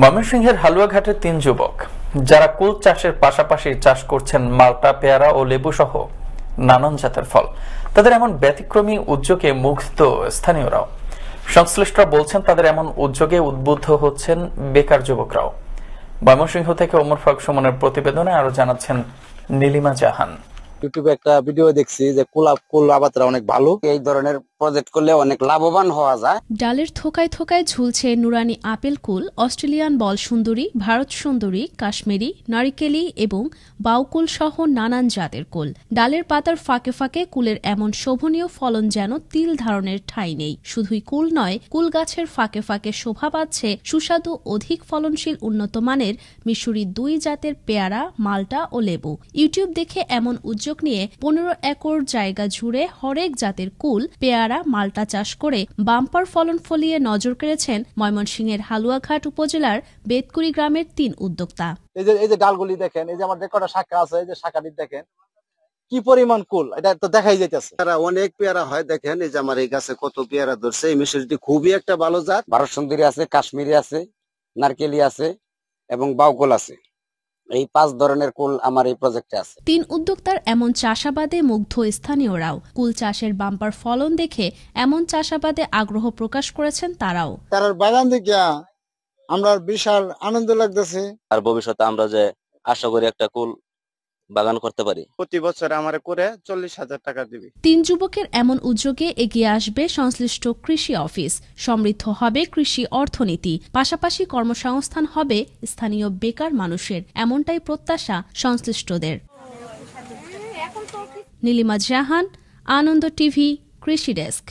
ময়মনসিংহের হালুয়াঘাটের তিন যুবক যারা কুল চাষের পাশাপাশি চাষ করছেন মালটা পেয়ারা ও লেবু সহ নানান জাতের ফল তাদের এমন ব্যতিক্রমী উদ্যোগে মুগ্ধ স্থানীয়রাও সংশ্লিষ্টরা বলছেন তাদের এমন উদ্যোগে উদ্বুদ্ধ হচ্ছেন বেকার যুবকরাও ময়মনসিংহ থেকে ওমর ফারুক সুমনের প্রতিবেদনে আরো জানাচ্ছেন নীলিমা জাহান ইউটিউবে একটা ভিডিও দেখছি যে কোলা কুল আবাদরা অনেক ভালো এই ধরনের প্রজেক্ট করলে অনেক লাভবান হওয়া যায় ডালের থোকায় থোকায় ঝুলছে নুরানি আপেল কুল অস্ট্রেলিয়ান বল সুন্দরী ভারত সুন্দরী কাশ্মীরি নারিকেলি এবং বাউকুল সহ নানান জাতের কুল ডালের পাতার ফাঁকে ফাঁকে কুলের এমন শোভনীয় ফলন যেন তিল ধারণের ঠাঁই নেই শুধুই কুল নয় কুল গাছের ফাঁকে ফাঁকে শোভা পাচ্ছে সুস্বাদু অধিক ফলনশীল উন্নত মানের মিশুরি দুই জাতের পেয়ারা মালটা ও লেবু ইউটিউব দেখে এমন উদ্যোগ নিয়ে পনেরো একর জায়গা জুড়ে হরেক জাতের কুল পেয়ারা ছাড়া মাল্টা চাষ করে বাম্পার ফলন ফলিয়ে নজর কেড়েছেন ময়মনসিংহের হালুয়াঘাট উপজেলার বেতকুড়ি গ্রামের তিন উদ্যোক্তা এই যে এই যে ডালগুলি দেখেন এই যে আমাদের কটা শাখা আছে এই যে শাখাটি দেখেন কি পরিমাণ কুল এটা তো দেখাই যাইতেছে তারা অনেক পেয়ারা হয় দেখেন এই যে আমার এই গাছে কত পেয়ারা ধরছে এই মিশ্রটি খুবই একটা ভালো জাত ভারত সুন্দরী আছে কাশ্মীরি আছে নারকেলি আছে এবং বাউকল আছে এই পাঁচ ধরনের কুল আমার এই প্রজেক্টে আছে তিন উদ্যোক্তার এমন চাষাবাদে মুগ্ধ স্থানীয়রাও কুল চাষের বাম্পার ফলন দেখে এমন চাষাবাদে আগ্রহ প্রকাশ করেছেন তারাও তার বাগান দেখে আমরা বিশাল আনন্দ লাগতেছে আর ভবিষ্যতে আমরা যে আশা করি একটা কুল বাগান করতে পারি প্রতি বছর আমার করে চল্লিশ হাজার টাকা দিবি তিন যুবকের এমন উদ্যোগে এগিয়ে আসবে সংশ্লিষ্ট কৃষি অফিস সমৃদ্ধ হবে কৃষি অর্থনীতি পাশাপাশি কর্মসংস্থান হবে স্থানীয় বেকার মানুষের এমনটাই প্রত্যাশা সংশ্লিষ্টদের নীলিমা জাহান আনন্দ টিভি কৃষি ডেস্ক